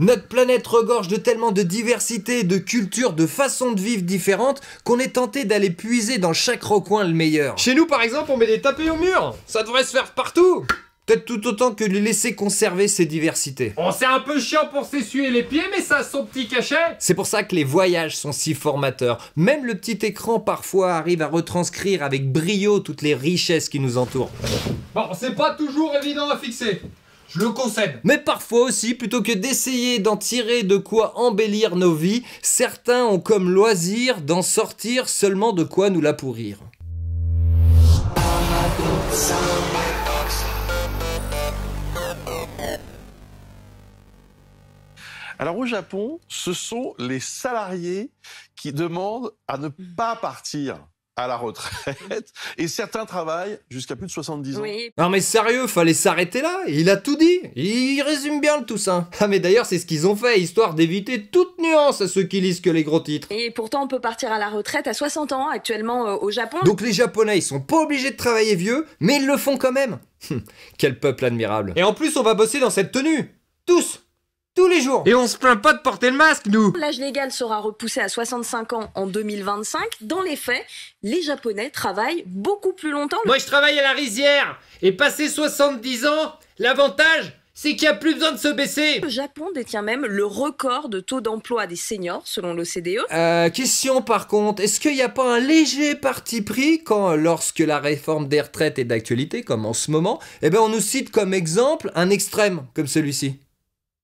Notre planète regorge de tellement de diversité, de cultures, de façons de vivre différentes qu'on est tenté d'aller puiser dans chaque recoin le meilleur. Chez nous par exemple, on met des tapis au mur. Ça devrait se faire partout. Peut-être tout autant que de laisser conserver ces diversités. On oh, c'est un peu chiant pour s'essuyer les pieds, mais ça a son petit cachet C'est pour ça que les voyages sont si formateurs. Même le petit écran parfois arrive à retranscrire avec brio toutes les richesses qui nous entourent. Bon, c'est pas toujours évident à fixer. Je le concède. Mais parfois aussi, plutôt que d'essayer d'en tirer de quoi embellir nos vies, certains ont comme loisir d'en sortir seulement de quoi nous la pourrir. Alors au Japon, ce sont les salariés qui demandent à ne mm. pas partir à la retraite et certains travaillent jusqu'à plus de 70 ans. Non mais sérieux, fallait s'arrêter là, il a tout dit, il résume bien le tout ça. Ah mais d'ailleurs c'est ce qu'ils ont fait, histoire d'éviter toute nuance à ceux qui lisent que les gros titres. Et pourtant on peut partir à la retraite à 60 ans actuellement euh, au Japon. Donc les Japonais ils sont pas obligés de travailler vieux, mais ils le font quand même. Quel peuple admirable. Et en plus on va bosser dans cette tenue, tous tous les jours. Et on se plaint pas de porter le masque, nous L'âge légal sera repoussé à 65 ans en 2025. Dans les faits, les Japonais travaillent beaucoup plus longtemps. Moi, je travaille à la rizière et passé 70 ans, l'avantage, c'est qu'il n'y a plus besoin de se baisser. Le Japon détient même le record de taux d'emploi des seniors, selon l'OCDE. Euh, question par contre, est-ce qu'il n'y a pas un léger parti pris quand, lorsque la réforme des retraites est d'actualité, comme en ce moment, eh ben on nous cite comme exemple un extrême comme celui-ci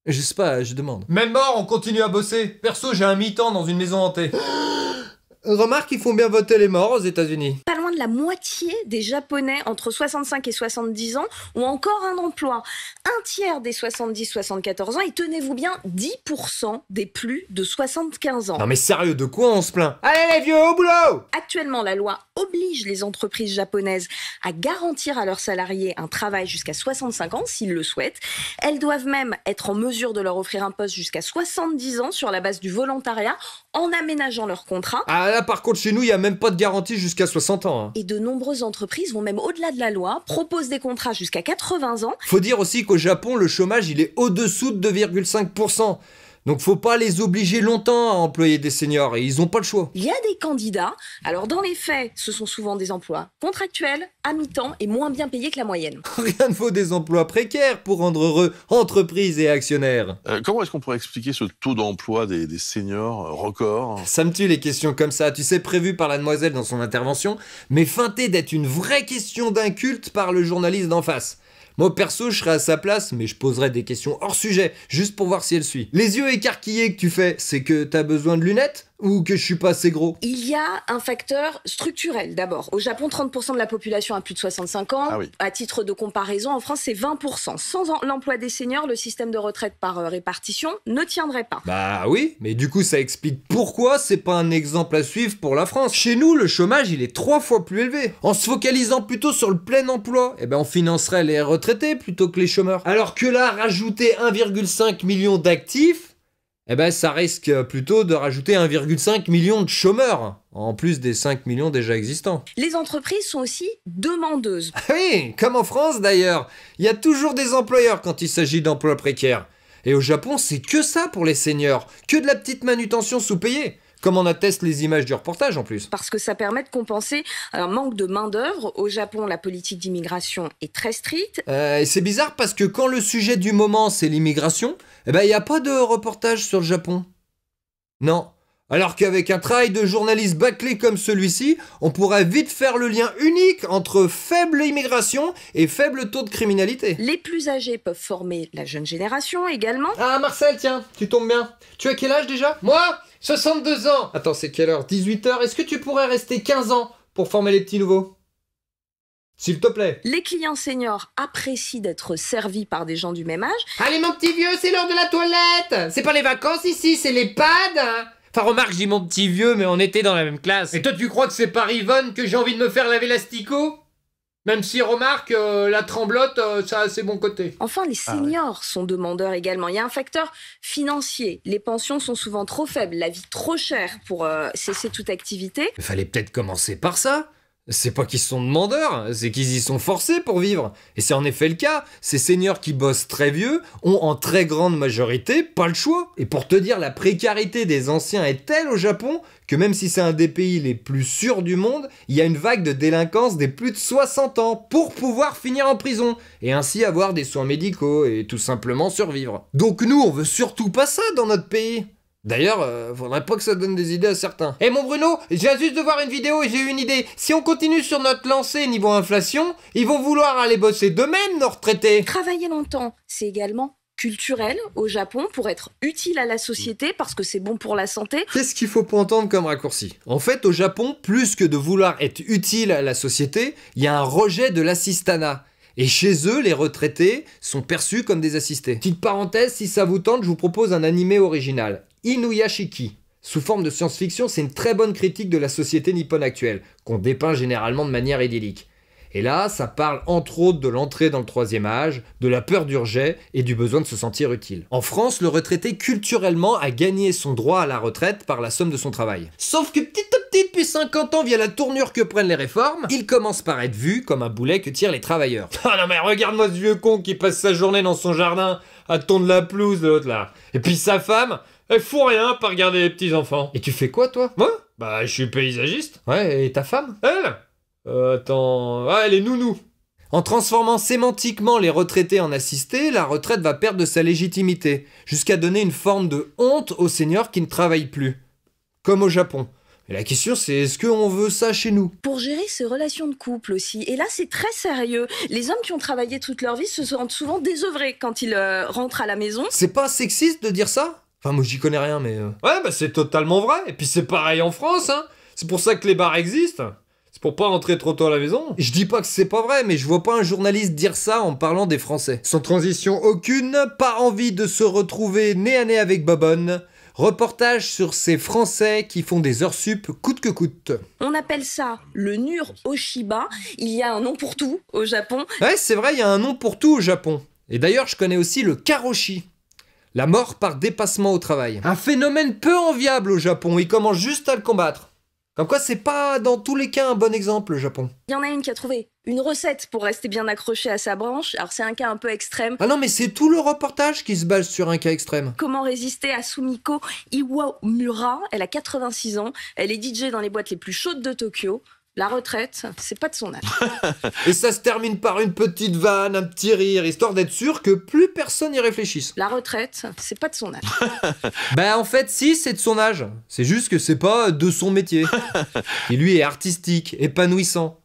je sais pas, je demande. Même mort, on continue à bosser. Perso, j'ai un mi-temps dans une maison hantée. Remarque, ils font bien voter les morts aux États-Unis la moitié des Japonais entre 65 et 70 ans ont encore un emploi. Un tiers des 70-74 ans et tenez-vous bien, 10% des plus de 75 ans. Non mais sérieux, de quoi on se plaint Allez les vieux, au boulot Actuellement, la loi oblige les entreprises japonaises à garantir à leurs salariés un travail jusqu'à 65 ans s'ils le souhaitent. Elles doivent même être en mesure de leur offrir un poste jusqu'à 70 ans sur la base du volontariat en aménageant leur contrat. Ah là par contre chez nous, il n'y a même pas de garantie jusqu'à 60 ans. Hein. Et de nombreuses entreprises vont même au-delà de la loi, proposent des contrats jusqu'à 80 ans. Faut dire aussi qu'au Japon, le chômage, il est au-dessous de 2,5%. Donc faut pas les obliger longtemps à employer des seniors et ils n'ont pas le choix. Il y a des candidats, alors dans les faits, ce sont souvent des emplois contractuels, à mi-temps et moins bien payés que la moyenne. Rien ne vaut des emplois précaires pour rendre heureux entreprises et actionnaires. Euh, comment est-ce qu'on pourrait expliquer ce taux d'emploi des, seniors euh, record Ça me tue les questions comme ça, tu sais, prévu par la demoiselle dans son intervention, mais feinté d'être une vraie question d'inculte par le journaliste d'en face. Moi perso, je serais à sa place, mais je poserais des questions hors sujet, juste pour voir si elle suit. Les yeux écarquillés que tu fais, c'est que t'as besoin de lunettes ou que je suis pas assez gros Il y a un facteur structurel d'abord. Au Japon, 30% de la population a plus de 65 ans. Ah à titre de comparaison, en France, c'est 20%. Sans l'emploi des seniors, le système de retraite par euh, répartition ne tiendrait pas. Bah oui, mais du coup, ça explique pourquoi c'est pas un exemple à suivre pour la France. Chez nous, le chômage, il est trois fois plus élevé. En se focalisant plutôt sur le plein emploi, eh ben on financerait les retraités plutôt que les chômeurs. Alors que là, rajouter 1,5 million d'actifs, eh ben, ça risque plutôt de rajouter 1,5 million de chômeurs, en plus des 5 millions déjà existants. Les entreprises sont aussi demandeuses. Ah oui, comme en France d'ailleurs. Il y a toujours des employeurs quand il s'agit d'emplois précaires. Et au Japon, c'est que ça pour les seniors, que de la petite manutention sous-payée comme on atteste les images du reportage en plus. Parce que ça permet de compenser un manque de main-d'œuvre. Au Japon, la politique d'immigration est très stricte. Euh, et c'est bizarre parce que quand le sujet du moment c'est l'immigration, eh ben il n'y a pas de reportage sur le Japon. Non. Alors qu'avec un travail de journaliste bâclé comme celui-ci, on pourrait vite faire le lien unique entre faible immigration et faible taux de criminalité. Les plus âgés peuvent former la jeune génération également. Ah Marcel, tiens, tu tombes bien. Tu as quel âge déjà Moi 62 ans Attends, c'est quelle heure 18 heures. Est-ce que tu pourrais rester 15 ans pour former les petits nouveaux s'il te plaît. Les clients seniors apprécient d'être servis par des gens du même âge. Allez mon petit vieux, c'est l'heure de la toilette C'est pas les vacances ici, c'est les pads Enfin remarque, j'ai mon petit vieux, mais on était dans la même classe. Et toi tu crois que c'est par Yvonne que j'ai envie de me faire laver l'asticot même si, remarque, euh, la tremblote, euh, ça a ses bons côtés. Enfin, les ah seniors sont demandeurs également. Il y a un facteur financier. Les pensions sont souvent trop faibles, la vie trop chère pour euh, cesser toute activité. Il fallait peut-être commencer par ça. C'est pas qu'ils sont demandeurs, c'est qu'ils y sont forcés pour vivre. Et c'est en effet le cas. Ces seigneurs qui bossent très vieux ont en très grande majorité pas le choix. Et pour te dire, la précarité des anciens est telle au Japon que même si c'est un des pays les plus sûrs du monde, il y a une vague de délinquance des plus de 60 ans pour pouvoir finir en prison et ainsi avoir des soins médicaux et tout simplement survivre. Donc nous, on veut surtout pas ça dans notre pays. D'ailleurs, euh, faudrait pas que ça donne des idées à certains. Eh mon Bruno, j'ai juste de voir une vidéo et j'ai eu une idée. Si on continue sur notre lancée niveau inflation, ils vont vouloir aller bosser d'eux-mêmes, nos retraités. Travailler longtemps, c'est également culturel au Japon pour être utile à la société parce que c'est bon pour la santé. Qu'est-ce qu'il faut pour entendre comme raccourci En fait, au Japon, plus que de vouloir être utile à la société, il y a un rejet de l'assistanat. Et chez eux, les retraités sont perçus comme des assistés. Petite parenthèse, si ça vous tente, je vous propose un animé original. Inuyashiki. Sous forme de science-fiction, c'est une très bonne critique de la société nippone actuelle, qu'on dépeint généralement de manière idyllique. Et là, ça parle entre autres de l'entrée dans le troisième âge, de la peur du rejet et du besoin de se sentir utile. En France, le retraité culturellement a gagné son droit à la retraite par la somme de son travail. Sauf que petit à petit, depuis 50 ans, via la tournure que prennent les réformes, il commence par être vu comme un boulet que tirent les travailleurs. Ah non mais regarde-moi ce vieux con qui passe sa journée dans son jardin à tondre la pelouse l'autre là. Et puis sa femme, elle eh, fout rien pas regarder les petits-enfants. Et tu fais quoi, toi Moi Bah, je suis paysagiste. Ouais, et ta femme Elle euh, Attends. Ah, elle est nounou. En transformant sémantiquement les retraités en assistés, la retraite va perdre de sa légitimité, jusqu'à donner une forme de honte aux seniors qui ne travaillent plus. Comme au Japon. la question, c'est est-ce qu'on veut ça chez nous Pour gérer ces relations de couple aussi. Et là, c'est très sérieux. Les hommes qui ont travaillé toute leur vie se sentent souvent désœuvrés quand ils euh, rentrent à la maison. C'est pas sexiste de dire ça Enfin, moi, j'y connais rien, mais. Euh. Ouais, bah c'est totalement vrai. Et puis c'est pareil en France, hein. C'est pour ça que les bars existent. C'est pour pas rentrer trop tôt à la maison. Je dis pas que c'est pas vrai, mais je vois pas un journaliste dire ça en parlant des Français. Sans transition aucune, pas envie de se retrouver nez à nez avec Babonne. Reportage sur ces Français qui font des heures sup coûte que coûte. On appelle ça le Nur Oshiba. Il y a un nom pour tout au Japon. Ouais, c'est vrai, il y a un nom pour tout au Japon. Et d'ailleurs, je connais aussi le karoshi. La mort par dépassement au travail. Un phénomène peu enviable au Japon, ils commencent juste à le combattre. Comme quoi, c'est pas dans tous les cas un bon exemple, le Japon. Il y en a une qui a trouvé une recette pour rester bien accrochée à sa branche. Alors, c'est un cas un peu extrême. Ah non, mais c'est tout le reportage qui se base sur un cas extrême. Comment résister à Sumiko Iwamura Elle a 86 ans. Elle est DJ dans les boîtes les plus chaudes de Tokyo la retraite, c'est pas de son âge. Et ça se termine par une petite vanne, un petit rire, histoire d'être sûr que plus personne y réfléchisse. La retraite, c'est pas de son âge. ben en fait, si, c'est de son âge. C'est juste que c'est pas de son métier. Et lui est artistique, épanouissant.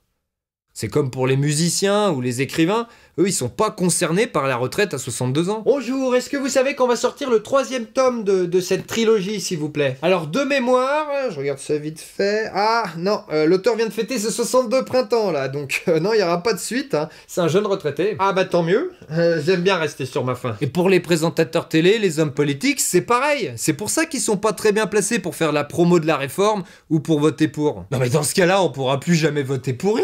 C'est comme pour les musiciens ou les écrivains, eux ils sont pas concernés par la retraite à 62 ans. Bonjour, est-ce que vous savez qu'on va sortir le troisième tome de, cette trilogie s'il vous plaît Alors de mémoire, je regarde ça vite fait, ah non, euh, l'auteur vient de fêter ses 62 printemps là, donc euh, non il n'y aura pas de suite, hein. c'est un jeune retraité. Ah bah tant mieux, euh, j'aime bien rester sur ma faim. Et pour les présentateurs télé, les hommes politiques, c'est pareil, c'est pour ça qu'ils sont pas très bien placés pour faire la promo de la réforme ou pour voter pour. Non mais dans ce cas là on pourra plus jamais voter pour rien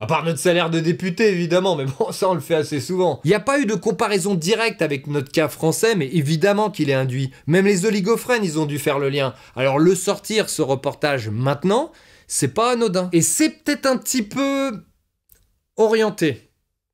à part notre salaire de député, évidemment, mais bon, ça, on le fait assez souvent. Il n'y a pas eu de comparaison directe avec notre cas français, mais évidemment qu'il est induit. Même les oligophrènes, ils ont dû faire le lien. Alors, le sortir, ce reportage, maintenant, c'est pas anodin. Et c'est peut-être un petit peu... orienté.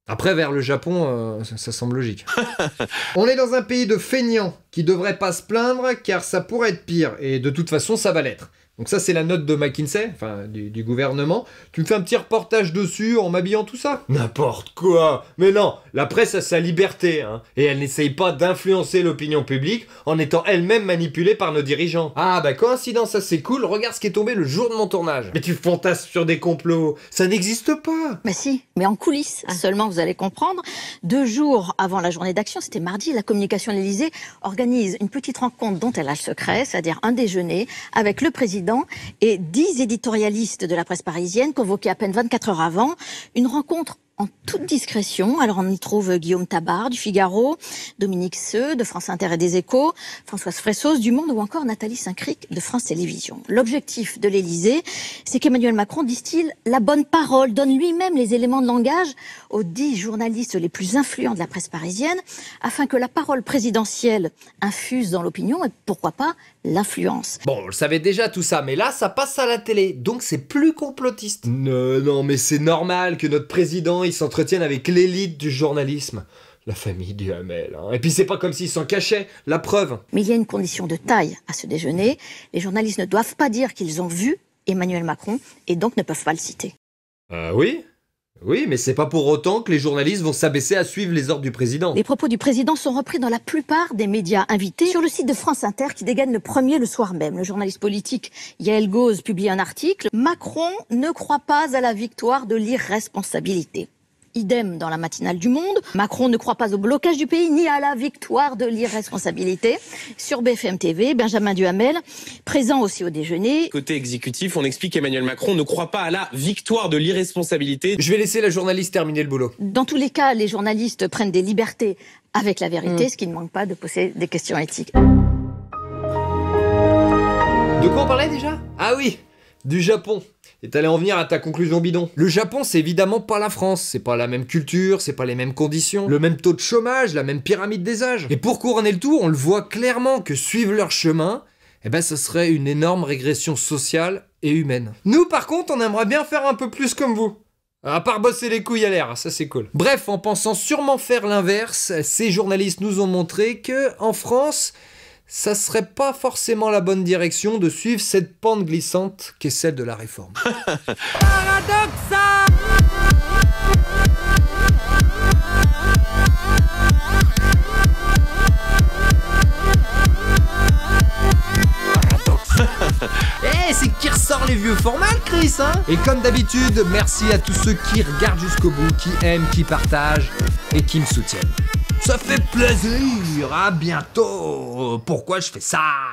Après, vers le Japon, euh, ça, semble logique. on est dans un pays de feignants qui devrait pas se plaindre car ça pourrait être pire et de toute façon ça va l'être. Donc ça, c'est la note de McKinsey, enfin du, gouvernement. Tu me fais un petit reportage dessus en m'habillant tout ça N'importe quoi Mais non, la presse a sa liberté, hein, et elle n'essaye pas d'influencer l'opinion publique en étant elle-même manipulée par nos dirigeants. Ah bah coïncidence ça c'est cool, regarde ce qui est tombé le jour de mon tournage. Mais tu fantasmes sur des complots, ça n'existe pas Mais bah, si, mais en coulisses, ah. seulement vous allez comprendre. Deux jours avant la journée d'action, c'était mardi, la communication de l'Elysée organise une petite rencontre dont elle a le secret, c'est-à-dire un déjeuner avec le président et dix éditorialistes de la presse parisienne convoqués à peine 24 heures avant. Une rencontre en toute discrétion. Alors on y trouve Guillaume Tabar du Figaro, Dominique Seux de France Inter et des Échos, Françoise Fressos du Monde ou encore Nathalie Saint-Cric de France Télévisions. L'objectif de l'Élysée, c'est qu'Emmanuel Macron, distille la bonne parole, donne lui-même les éléments de langage aux dix journalistes les plus influents de la presse parisienne afin que la parole présidentielle infuse dans l'opinion et pourquoi pas l'influence. Bon, on le savait déjà tout ça, mais là, ça passe à la télé, donc c'est plus complotiste. Non, non, mais c'est normal que notre président, il s'entretienne avec l'élite du journalisme. La famille Hamel, hein. Et puis c'est pas comme s'il s'en cachait, la preuve. Mais il y a une condition de taille à ce déjeuner. Les journalistes ne doivent pas dire qu'ils ont vu Emmanuel Macron et donc ne peuvent pas le citer. Ah oui oui, mais c'est pas pour autant que les journalistes vont s'abaisser à suivre les ordres du président. Les propos du président sont repris dans la plupart des médias invités sur le site de France Inter qui dégaine le premier le soir même. Le journaliste politique Yael Gauze publie un article Macron ne croit pas à la victoire de l'irresponsabilité idem dans la matinale du Monde. Macron ne croit pas au blocage du pays ni à la victoire de l'irresponsabilité. Sur BFM TV, Benjamin Duhamel, présent aussi au déjeuner. Côté exécutif, on explique qu'Emmanuel Macron ne croit pas à la victoire de l'irresponsabilité. Je vais laisser la journaliste terminer le boulot. Dans tous les cas, les journalistes prennent des libertés avec la vérité, mm. ce qui ne manque pas de poser des questions éthiques. De quoi on parlait déjà Ah oui, du Japon. Et t'allais en venir à ta conclusion bidon. Le Japon, c'est évidemment pas la France. C'est pas la même culture, c'est pas les mêmes conditions, le même taux de chômage, la même pyramide des âges. Et pour couronner le tout, on le voit clairement que suivre leur chemin, eh ben ce serait une énorme régression sociale et humaine. Nous, par contre, on aimerait bien faire un peu plus comme vous. À part bosser les couilles à l'air, ça c'est cool. Bref, en pensant sûrement faire l'inverse, ces journalistes nous ont montré que, en France, ça serait pas forcément la bonne direction de suivre cette pente glissante qu'est celle de la réforme. Paradoxa Eh c'est qui ressort les vieux formats, Chris, hein Et comme d'habitude, merci à tous ceux qui regardent jusqu'au bout, qui aiment, qui partagent et qui me soutiennent. Ça fait plaisir, à bientôt. Pourquoi je fais ça